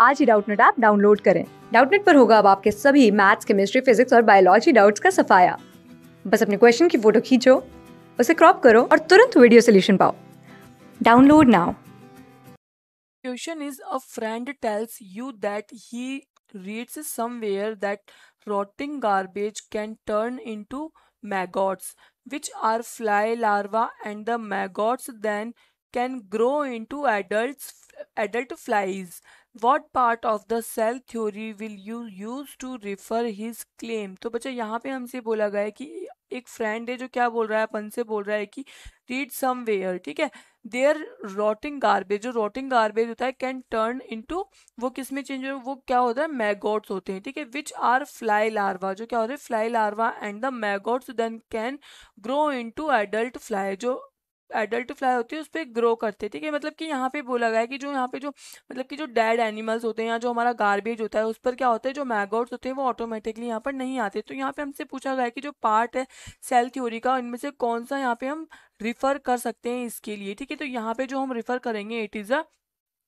आज ही Doubtnut app download करें डाउटनेट पर होगा अब आपके सभी मैथ्स केमिस्ट्री फिजिक्स और बायोलॉजी डाउट्स का सफाया बस अपने क्वेश्चन की फोटो खींचो उसे क्रॉप करो और तुरंत वीडियो सोल्यूशन पाओ download now Question is a friend tells you that he reads somewhere that rotting garbage can turn into maggots, which are fly larvae, and the maggots then can grow into adults, adult flies. What part of the cell theory will you use to refer his claim तो बच्चा यहाँ पे हमसे बोला गया है कि एक फ्रेंड है जो क्या बोल रहा है अपन से बोल रहा है कि रीड सम वेयर ठीक है देयर रोटिंग गार्बेज जो रोटिंग गार्बेज होता है कैन टर्न इनटू वो किस में चेंज हो वो क्या होता है मैगोट्स होते हैं ठीक है विच आर फ्लाई लार्वा जो क्या होते हैं fly larva and the maggots then can grow into adult fly जो एडल्ट फ्लाई होती है उस पर ग्रो करते हैं ठीक है मतलब कि यहाँ पे बोला गया है कि जो यहाँ पे जो मतलब कि जो डेड एनिमल्स होते हैं या जो हमारा गार्बेज होता है उस पर क्या होता है जो मैगोट्स होते हैं वो ऑटोमेटिकली यहाँ पर नहीं आते तो यहाँ पे हमसे पूछा गया है कि जो पार्ट है सेल थ्योरी का इनमें से कौन सा यहाँ पे हम रिफ़र कर सकते हैं इसके लिए ठीक है तो यहाँ पे जो हम रिफ़र करेंगे इट इज़ अ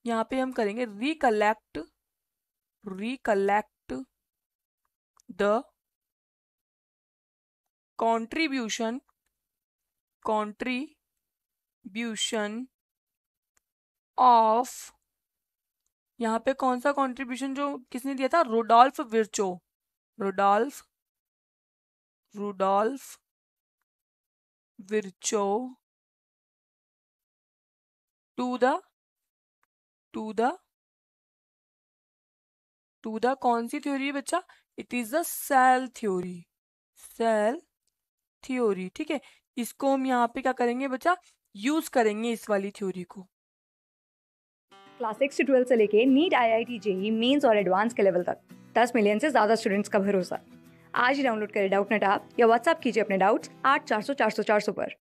यहाँ पे हम करेंगे recollect recollect the contribution country contribution of यहाँ पे कौन सा कॉन्ट्रीब्यूशन जो किसने दिया था Rudolf Virchow Rudolf Rudolf Virchow to the to the to the कौन सी थ्योरी है बच्चा it is the cell theory cell theory ठीक है इसको हम यहाँ पे क्या करेंगे बच्चा यूज करेंगे इस वाली थ्योरी को क्लास सिक्स से ट्वेल्थ से लेके NEET I I T JEE mains और एडवांस के लेवल तक दस मिलियन से ज्यादा स्टूडेंट्स का भरोसा आज ही डाउनलोड करें डाउट नेट आप या व्हाट्सअप कीजिए अपने डाउट्स आठ चार सौ चार सौ चार सौ पर